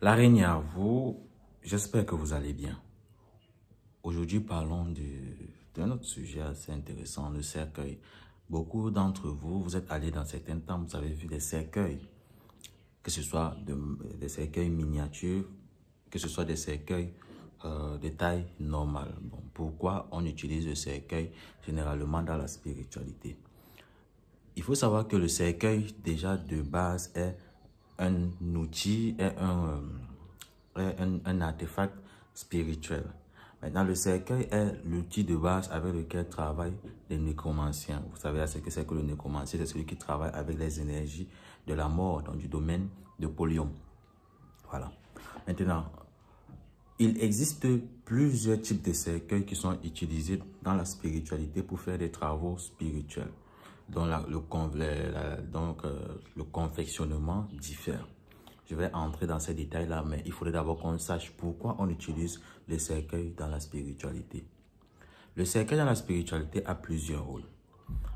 L'araignée à vous, j'espère que vous allez bien. Aujourd'hui, parlons d'un autre sujet assez intéressant, le cercueil. Beaucoup d'entre vous, vous êtes allés dans certains temps, vous avez vu des cercueils, que ce soit des cercueils miniatures, que ce soit des cercueils euh, de taille normale. pourquoi on utilise le cercueil généralement dans la spiritualité Il faut savoir que le cercueil, déjà de base, est un outil, euh, et un, un, artefact spirituel. Maintenant, le cercueil est l'outil de base avec lequel travaillent les nécromanciens. Vous savez ce que c'est que le nécromancien, c'est celui qui travaille avec les énergies de la mort, dans du domaine de Polion. Voilà. Maintenant, il existe plusieurs types de cercueils qui sont utilisés dans la spiritualité pour faire des travaux spirituels dont le, donc, euh, le confectionnement diffère. Je vais entrer dans ces détails-là, mais il faudrait d'abord qu'on sache pourquoi on utilise le cercueil dans la spiritualité. Le cercueil dans la spiritualité a plusieurs rôles.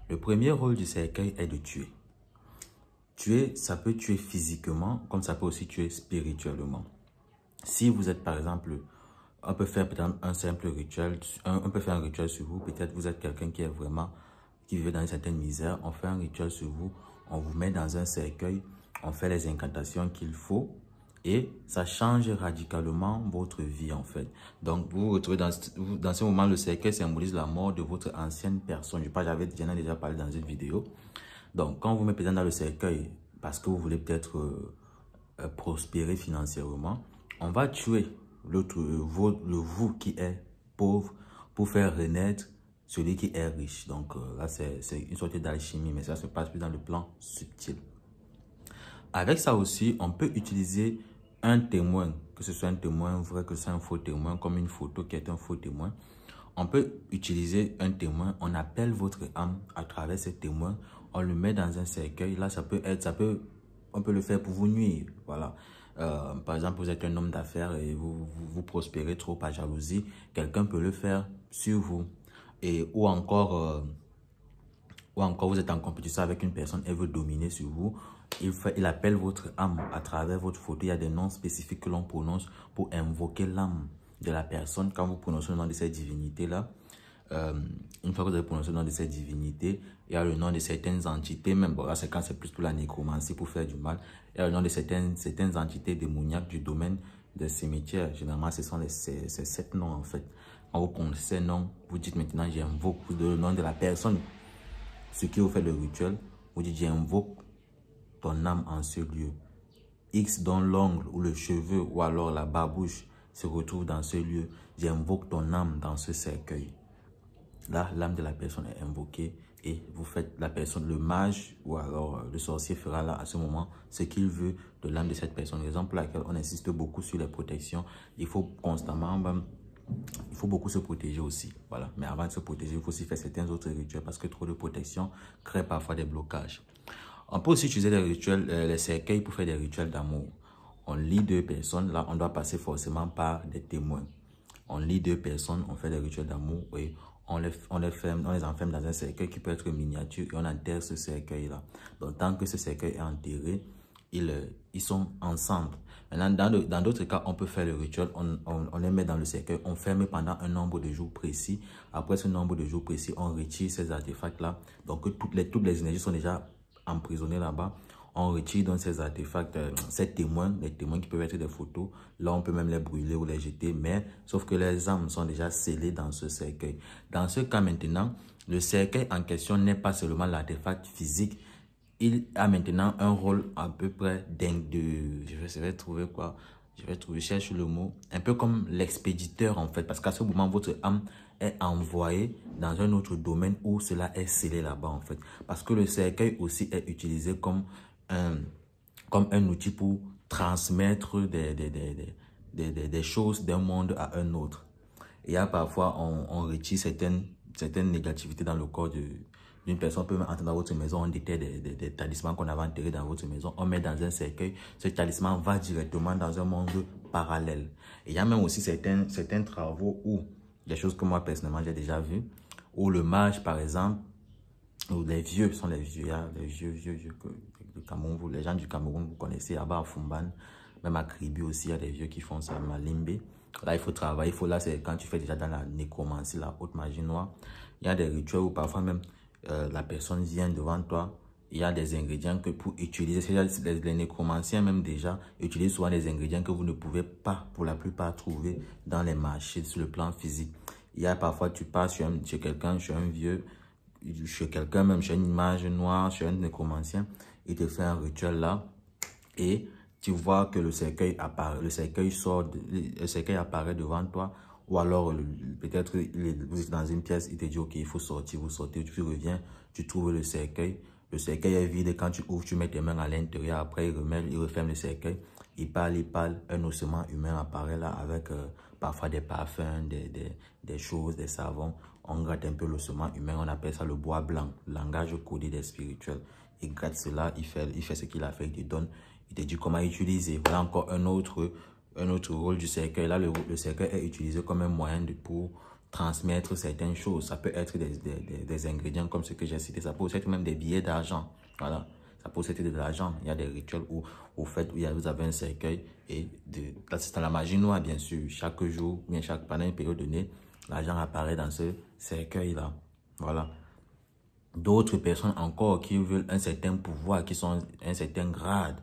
Le premier rôle du cercueil est de tuer. Tuer, ça peut tuer physiquement, comme ça peut aussi tuer spirituellement. Si vous êtes, par exemple, on peut faire un simple rituel, on peut faire un rituel sur vous, peut-être vous êtes quelqu'un qui est vraiment qui dans une certaine misère, on fait un rituel sur vous, on vous met dans un cercueil, on fait les incantations qu'il faut et ça change radicalement votre vie en fait. Donc vous vous retrouvez dans, dans ce moment, le cercueil symbolise la mort de votre ancienne personne. Je parle, j'avais déjà parlé dans une vidéo. Donc quand vous mettez dans le cercueil parce que vous voulez peut-être euh, euh, prospérer financièrement, on va tuer l'autre, euh, le vous qui est pauvre pour faire renaître celui qui est riche. Donc euh, là, c'est une sorte d'alchimie, mais ça se passe plus dans le plan subtil. Avec ça aussi, on peut utiliser un témoin, que ce soit un témoin vrai, que ce soit un faux témoin, comme une photo qui est un faux témoin. On peut utiliser un témoin, on appelle votre âme à travers ce témoin, on le met dans un cercueil. Là, ça peut être, ça peut, on peut le faire pour vous nuire, voilà. Euh, par exemple, vous êtes un homme d'affaires et vous, vous, vous prospérez trop par jalousie, quelqu'un peut le faire sur vous et ou encore euh, ou encore vous êtes en compétition avec une personne, elle veut dominer sur vous. Il, fait, il appelle votre âme à travers votre photo. Il y a des noms spécifiques que l'on prononce pour invoquer l'âme de la personne. Quand vous prononcez le nom de cette divinité-là, euh, une fois que vous avez prononcé le nom de cette divinité, il y a le nom de certaines entités, même bon, là c'est quand c'est plus pour la nécromancie, pour faire du mal, il y a le nom de certaines, entités démoniaques du domaine des cimetières. Généralement, ce sont les, ces sept noms en fait on vous non, vous dites maintenant j'invoque, le nom de la personne. Ce qui vous fait le rituel, vous dites j'invoque ton âme en ce lieu. X dans l'ongle ou le cheveu ou alors la barbouche se retrouve dans ce lieu. J'invoque ton âme dans ce cercueil. Là, l'âme de la personne est invoquée et vous faites la personne, le mage ou alors euh, le sorcier fera là à ce moment ce qu'il veut de l'âme de cette personne. L'exemple pour laquelle on insiste beaucoup sur les protections. Il faut constamment... Ben, il faut beaucoup se protéger aussi. Voilà. Mais avant de se protéger, il faut aussi faire certains autres rituels parce que trop de protection crée parfois des blocages. On peut aussi utiliser les rituels, euh, les cercueils pour faire des rituels d'amour. On lit deux personnes, là, on doit passer forcément par des témoins. On lit deux personnes, on fait des rituels d'amour et on les, on on les enferme dans un cercueil qui peut être miniature et on enterre ce cercueil-là. Donc, tant que ce cercueil est enterré, ils, euh, ils sont ensemble. Maintenant, dans d'autres cas, on peut faire le rituel, on, on, on, les met dans le cercueil, on ferme pendant un nombre de jours précis. Après ce nombre de jours précis, on retire ces artefacts-là. Donc, toutes les, toutes les énergies sont déjà emprisonnées là-bas. On retire donc ces artefacts, euh, ces témoins, les témoins qui peuvent être des photos. Là, on peut même les brûler ou les jeter, mais sauf que les âmes sont déjà scellées dans ce cercueil. Dans ce cas maintenant, le cercueil en question n'est pas seulement l'artefact physique, il a maintenant un rôle à peu près de... Je vais, trouver quoi Je vais trouver, cherche le mot. Un peu comme l'expéditeur en fait. Parce qu'à ce moment, votre âme est envoyée dans un autre domaine où cela est scellé là-bas en fait. Parce que le cercueil aussi est utilisé comme un, comme un outil pour transmettre des, des, des, des, des choses d'un monde à un autre. Il y a parfois, on, on retire certaines, certaines négativités dans le corps de, une personne peut entrer dans votre maison, on détecte des, talismans qu'on avait enterrés dans votre maison, on met dans un cercueil, ce talisman va directement dans un monde parallèle. il y a même aussi certains, certains travaux où, des choses que moi personnellement j'ai déjà vues, où le mage par exemple, où les vieux sont les vieux, hein, les vieux, vieux, vieux, Cameroun, vous, les gens du Cameroun, vous connaissez, là-bas à Fumban, même à Kribi aussi, il y a des vieux qui font ça, à Là, il faut travailler. Il faut, là, c'est quand tu fais déjà dans la nécromancie, la haute magie noire. Il y a des rituels où parfois même, euh, la personne vient devant toi, il y a des ingrédients que pour utiliser, les, nécromanciens même déjà, utilisent souvent des ingrédients que vous ne pouvez pas, pour la plupart, trouver dans les marchés sur le plan physique. Il y a parfois, tu passes chez, quelqu'un, chez un vieux, chez quelqu'un même, chez une image noire, chez un nécromancien, il te fait un rituel là, et tu vois que le cercueil apparaît, le cercueil sort, le cercueil apparaît devant toi, ou alors, peut-être vous êtes dans une pièce, il te dit, OK, il faut sortir, vous sortez, tu reviens, tu trouves le cercueil. Le cercueil est vide, quand tu ouvres, tu mets tes mains à l'intérieur, après il il referme le cercueil. Il parle, il parle, un ossement humain apparaît là avec euh, parfois des parfums, des, des, des, choses, des savons. On gratte un peu l'ossement humain, on appelle ça le bois blanc, langage codé des spirituels. Il gratte cela, il fait, il fait ce qu'il a fait, il te donne, il te dit comment utiliser. Voilà encore un autre un autre rôle du cercueil. Là, le, cercueil est utilisé comme un moyen de, pour transmettre certaines choses. Ça peut être des, des, des, ingrédients comme ce que j'ai cité. Ça peut aussi être même des billets d'argent. Voilà. Ça peut aussi être de l'argent. Il y a des rituels où, au fait, vous avez un cercueil. Et de, c'est dans la magie noire, bien sûr. Chaque jour, bien chaque, pendant une période donnée, l'argent apparaît dans ce cercueil-là. Voilà. D'autres personnes encore qui veulent un certain pouvoir, qui sont un certain grade,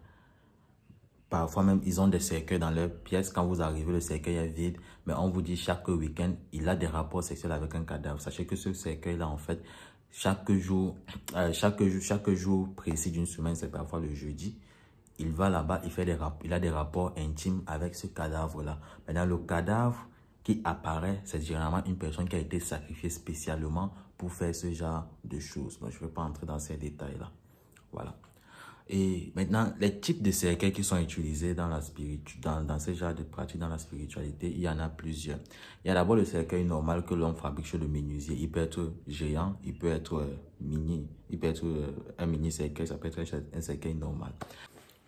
Parfois même, ils ont des cercueils dans leur pièce. Quand vous arrivez, le cercueil est vide. Mais on vous dit chaque week-end, il a des rapports sexuels avec un cadavre. Sachez que ce cercueil-là, en fait, chaque jour, euh, chaque jour, chaque jour précis d'une semaine, c'est parfois le jeudi, il va là-bas, il, fait des il a des rapports intimes avec ce cadavre-là. Maintenant, le cadavre qui apparaît, c'est généralement une personne qui a été sacrifiée spécialement pour faire ce genre de choses. Donc, je ne vais pas entrer dans ces détails-là. Voilà. Et maintenant, les types de cercueils qui sont utilisés dans, la spiritu dans, dans ce genre de pratique, dans la spiritualité, il y en a plusieurs. Il y a d'abord le cercueil normal que l'on fabrique chez le menuisier. Il peut être géant, il peut être euh, mini, il peut être euh, un mini cercueil, ça peut être un cercueil normal.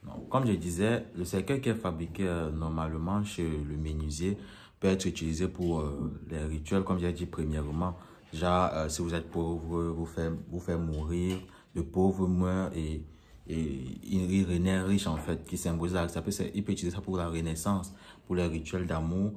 Donc, comme je disais, le cercueil qui est fabriqué euh, normalement chez le menuisier peut être utilisé pour les rituels, comme j'ai dit premièrement. Genre, si vous êtes pauvre, vous faites vous faites mourir, le pauvre meurt et et il renaît riche en fait, qui s'impose la, ça peut, il peut utiliser ça pour la renaissance, pour les rituels d'amour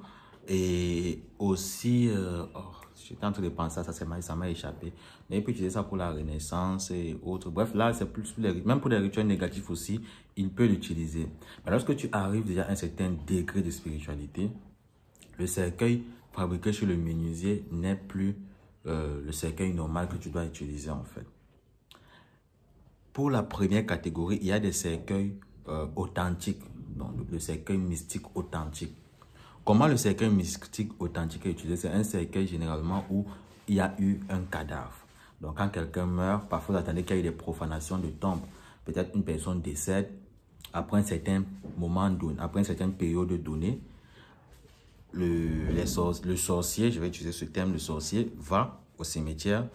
et aussi, euh, oh, j'étais en train de penser à ça, ça m'a échappé, mais il peut utiliser ça pour la renaissance et autres. Bref, là, c'est plus, même pour les rituels négatifs aussi, il peut l'utiliser. Mais lorsque tu arrives déjà à un certain degré de spiritualité, le cercueil fabriqué chez le menuisier n'est plus euh, le cercueil normal que tu dois utiliser en fait. Pour la première catégorie, il y a des cercueils euh, authentiques, donc le cercueil mystique authentique. Comment le cercueil mystique authentique est utilisé C'est un cercueil généralement où il y a eu un cadavre. Donc quand quelqu'un meurt, parfois vous attendez qu'il y ait des profanations de tombe, Peut-être une personne décède après un certain moment donné, après une certaine période donnée. Le, le sorcier, je vais utiliser ce terme, le sorcier va au cimetière,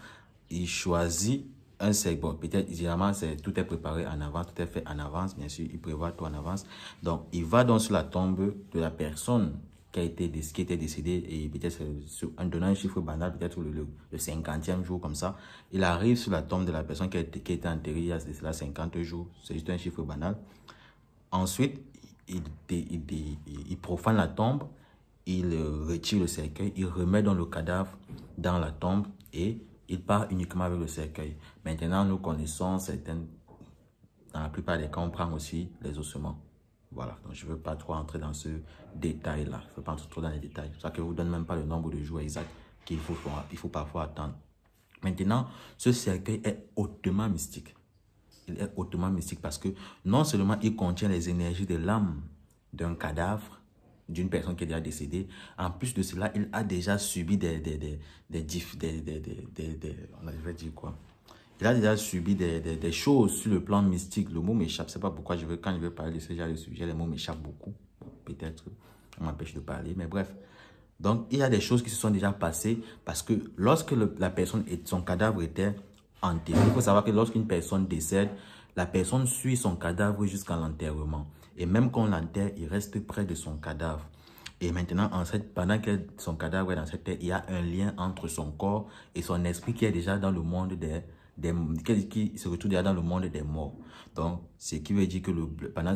il choisit un c'est bon, peut-être évidemment c'est tout est préparé en avance, tout est fait en avance, bien sûr, il prévoit tout en avance. Donc il va donc sur la tombe de la personne qui a été qui était décédée et peut-être en donnant un chiffre banal, peut-être le, le, 50e jour comme ça, il arrive sur la tombe de la personne qui a été, qui enterrée il y a cela 50 jours, c'est juste un chiffre banal. Ensuite, il, il, il, il profane la tombe, il euh, retire le cercueil, il remet dans le cadavre dans la tombe et il part uniquement avec le cercueil. Maintenant, nous connaissons certaines... Dans la plupart des cas, on prend aussi les ossements. Voilà, donc je ne veux pas trop entrer dans ce détail-là. Je ne veux pas entrer trop dans les détails. C'est ça que je ne vous donne même pas le nombre de jours exact qu'il faut, il faut parfois attendre. Maintenant, ce cercueil est hautement mystique. Il est hautement mystique parce que non seulement il contient les énergies de l'âme d'un cadavre, d'une personne qui est déjà décédée. En plus de cela, il a déjà subi des, des, des, des, des on va dire quoi il a déjà subi des, des, des, choses sur le plan mystique. Le mot m'échappe. C'est pas pourquoi je veux, quand je veux parler de ce genre de sujet, les mots m'échappent beaucoup. Peut-être on m'empêche de parler, mais bref. Donc, il y a des choses qui se sont déjà passées parce que lorsque la personne et son cadavre était enterré, il faut savoir que lorsqu'une personne décède, la personne suit son cadavre jusqu'à l'enterrement. Et même quand on l'enterre, il reste près de son cadavre. Et maintenant, en pendant que son cadavre est dans cette terre, il y a un lien entre son corps et son esprit qui est déjà dans le monde des, qui se retrouve déjà dans le monde des morts. Donc, ce qui veut dire que le, pendant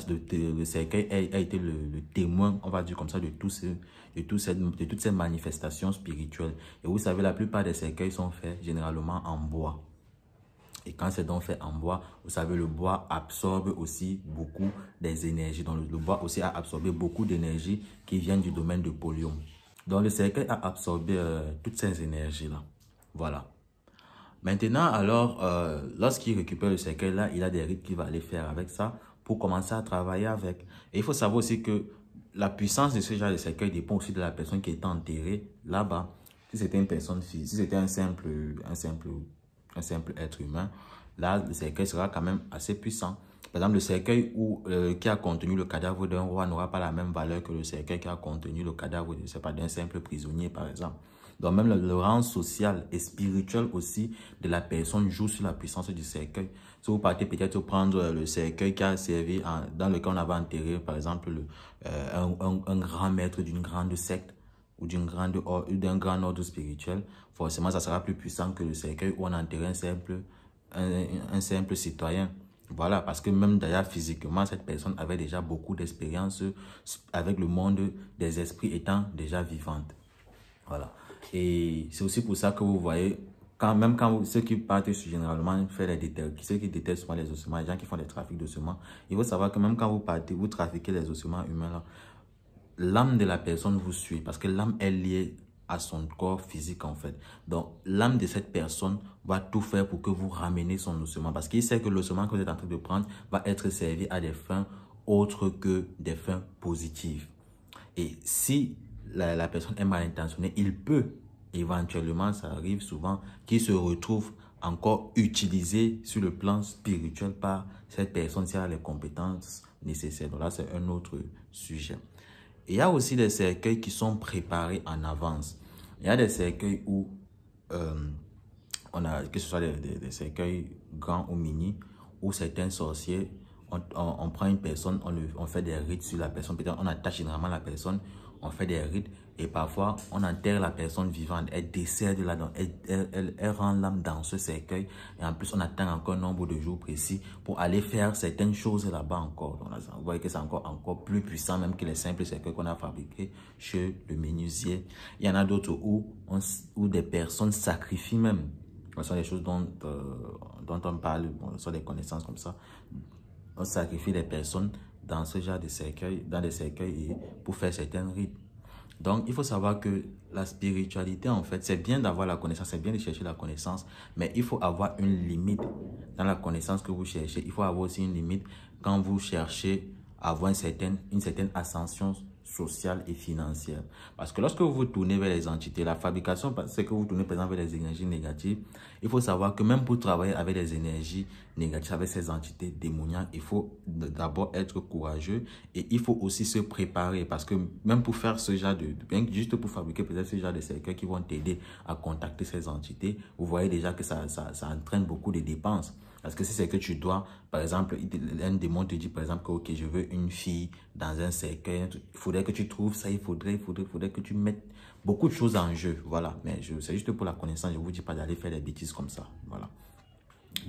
cercueil a, été le, témoin, on va dire comme ça, de, tout de toutes ces manifestations spirituelles. Et vous savez, la plupart des cercueils sont faits généralement en bois. Et quand c'est donc fait en bois, vous savez, le bois absorbe aussi beaucoup des énergies. Donc, le bois aussi a absorbé beaucoup d'énergie qui vient du domaine de polium. Donc, le cercueil a absorbé euh, toutes ces énergies-là. Voilà. Maintenant, alors, euh, lorsqu'il récupère le cercueil-là, il a des rites qu'il va aller faire avec ça pour commencer à travailler avec. Et il faut savoir aussi que la puissance de ce genre de cercueil dépend aussi de la personne qui est enterrée là-bas. Si c'était une personne, si c'était un simple, un simple un simple être humain, là, le cercueil sera quand même assez puissant. Par exemple, le cercueil où, euh, qui a contenu le cadavre d'un roi n'aura pas la même valeur que le cercueil qui a contenu le cadavre, je sais pas, d'un simple prisonnier, par exemple. Donc, même le, rang social et spirituel aussi de la personne joue sur la puissance du cercueil. Si vous partez peut-être prendre euh, le cercueil qui a servi, dans lequel on avait enterré, par exemple, euh, un grand maître d'une grande secte, ou d'un grand, ordre spirituel, forcément, ça sera plus puissant que le cercueil où on enterre un simple, un, simple citoyen. Voilà, parce que même d'ailleurs physiquement, cette personne avait déjà beaucoup d'expérience avec le monde des esprits étant déjà vivante. Voilà. Et c'est aussi pour ça que vous voyez, quand, même quand ceux qui partent généralement faire les qui ceux qui détestent souvent les ossements, les gens qui font des trafics d'ossements, il faut savoir que même quand vous partez, vous trafiquez les ossements humains là, l'âme de la personne vous suit parce que l'âme est liée à son corps physique en fait. Donc l'âme de cette personne va tout faire pour que vous ramenez son ossement parce qu'il sait que l'ossement que vous êtes en train de prendre va être servi à des fins autres que des fins positives. Et si la, personne est mal intentionnée, il peut éventuellement, ça arrive souvent, qu'il se retrouve encore utilisé sur le plan spirituel par cette personne qui a les compétences nécessaires. Donc là, c'est un autre sujet. Il y a aussi des cercueils qui sont préparés en avance. Il y a des cercueils où, euh, on a, que ce soit des, cercueils grands ou mini, où certains sorciers, on, on, prend une personne, on, on, fait des rites sur la personne, peut-être on attache généralement la personne, on fait des rites et parfois on enterre la personne vivante, elle décède de là, dedans elle, rend l'âme dans ce cercueil et en plus on attend encore un nombre de jours précis pour aller faire certaines choses là-bas encore. On vous voyez que c'est encore, encore plus puissant même que les simples cercueils qu'on a fabriqués chez le menuisier. Il y en a d'autres où, des personnes sacrifient même. Ce sont des choses dont, euh, dont on parle, bon, ce sont des connaissances comme ça. On sacrifie des personnes dans ce genre de cercueil, dans des cercueils pour faire certaines rites. Donc, il faut savoir que la spiritualité, en fait, c'est bien d'avoir la connaissance, c'est bien de chercher la connaissance, mais il faut avoir une limite dans la connaissance que vous cherchez. Il faut avoir aussi une limite quand vous cherchez à avoir une certaine, une certaine ascension sociale et financière. Parce que lorsque vous tournez vers les entités, la fabrication, c'est que vous tournez par exemple vers les énergies négatives, il faut savoir que même pour travailler avec les énergies négatives, avec ces entités démoniaques, il faut d'abord être courageux et il faut aussi se préparer parce que même pour faire ce genre de, bien juste pour fabriquer peut-être ce genre de secteurs qui vont t'aider à contacter ces entités, vous voyez déjà que ça entraîne beaucoup de dépenses. Parce que si c'est que tu dois, par exemple, un démon te dit par exemple que je veux une fille dans un cercueil, il faudrait que tu trouves ça, il faudrait, il faudrait, il faudrait que tu mettes beaucoup de choses en jeu. Voilà, mais c'est juste pour la connaissance, je ne vous dis pas d'aller faire des bêtises comme ça. Voilà.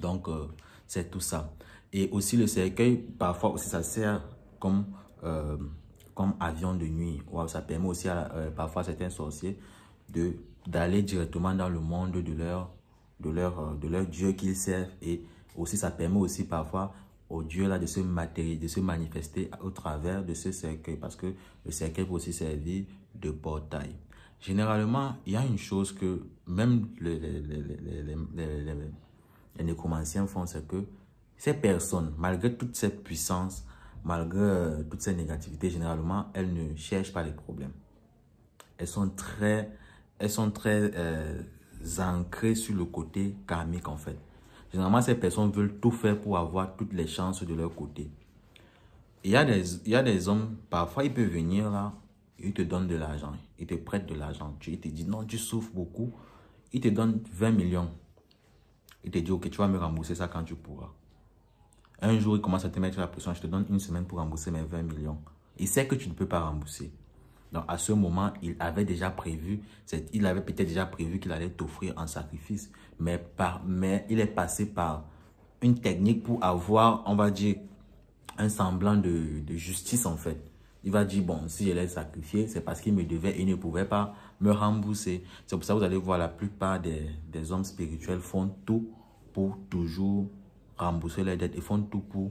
Donc, euh, c'est tout ça. Et aussi le cercueil, parfois aussi ça sert comme, euh, comme avion de nuit. Wow, ça permet aussi à, euh, parfois à certains sorciers d'aller directement dans le monde de leur, de leur, de leur dieu qu'ils servent et aussi, ça permet aussi parfois au Dieu là de se de se manifester au travers de ce cercueil parce que le cercueil peut aussi servir de portail. Généralement, il y a une chose que même les, les, nécromanciens font, c'est que ces personnes, malgré toute cette puissance, malgré euh, toute cette négativité, généralement, elles ne cherchent pas les problèmes. Elles sont très, elles sont très euh, ancrées sur le côté karmique en fait. Généralement, ces personnes veulent tout faire pour avoir toutes les chances de leur côté. Il y a des, il y a des hommes, parfois, ils peuvent venir là, ils te donnent de l'argent, ils te prêtent de l'argent. Tu te disent non, tu souffres beaucoup. Ils te donnent 20 millions. Ils te disent, ok, tu vas me rembourser ça quand tu pourras. Un jour, ils commencent à te mettre la pression, je te donne une semaine pour rembourser mes 20 millions. Ils savent que tu ne peux pas rembourser. Donc, à ce moment, il avait déjà prévu, il avait peut-être déjà prévu qu'il allait t'offrir en sacrifice, mais, par, mais il est passé par une technique pour avoir, on va dire, un semblant de, de justice, en fait. Il va dire, bon, si je l'ai sacrifié, c'est parce qu'il me devait et il ne pouvait pas me rembourser. C'est pour ça que vous allez voir, la plupart des, des hommes spirituels font tout pour toujours rembourser les dettes. Ils font tout pour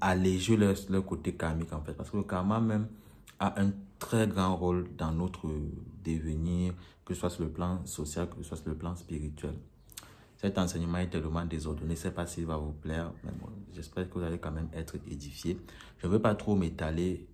alléger leur, leur côté karmique, en fait. Parce que le karma même a un très grand rôle dans notre devenir, que ce soit sur le plan social, que ce soit sur le plan spirituel. Cet enseignement est tellement désordonné, je ne sais pas s'il va vous plaire, mais bon, j'espère que vous allez quand même être édifié. Je ne veux pas trop m'étaler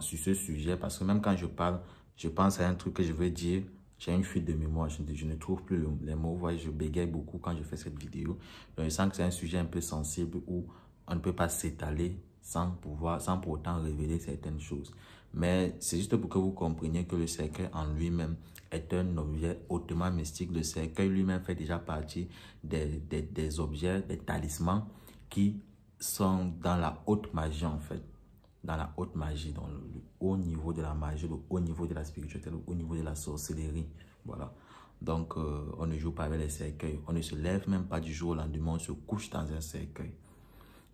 sur ce sujet, parce que même quand je parle, je pense à un truc que je veux dire, j'ai une fuite de mémoire, je, ne trouve plus les mots, je bégaye beaucoup quand je fais cette vidéo. je sens que c'est un sujet un peu sensible où on ne peut pas s'étaler sans pouvoir, sans pour autant révéler certaines choses mais c'est juste pour que vous compreniez que le cercueil en lui-même est un objet hautement mystique. Le cercueil lui-même fait déjà partie des, des, des objets, des talismans qui sont dans la haute magie en fait dans la haute magie, dans le, haut niveau de la magie, le haut niveau de la spiritualité, le haut niveau de la sorcellerie. Voilà. Donc, euh, on ne joue pas avec les cercueils. On ne se lève même pas du jour au lendemain, on se couche dans un cercueil.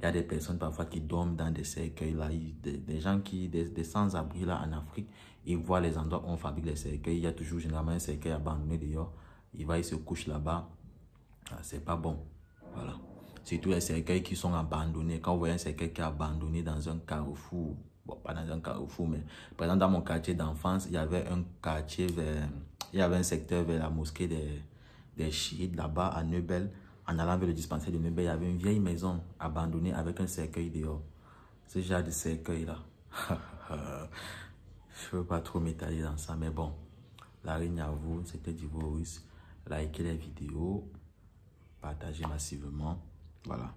Il y a des personnes parfois qui dorment dans des cercueils, là, des, gens qui, des, sans-abri là en Afrique, ils voient les endroits où on fabrique les cercueils. Il y a toujours généralement un cercueil abandonné d'ailleurs, Il va, il se couche là-bas. Ah, c'est pas bon. Voilà. Surtout les cercueils qui sont abandonnés. Quand vous voyez un cercueil qui est abandonné dans un carrefour, bon, pas dans un carrefour, mais par exemple, dans mon quartier d'enfance, il y avait un quartier vers, il y avait un secteur vers la mosquée des, des chiites là-bas à Neubel en allant vers le dispensaire de Nubé, il y avait une vieille maison abandonnée avec un cercueil dehors. Ce genre de cercueil-là. Je ne veux pas trop m'étaler dans ça, mais bon. La Reine à vous, c'était Divorus. Likez les vidéos, partagez massivement. Voilà.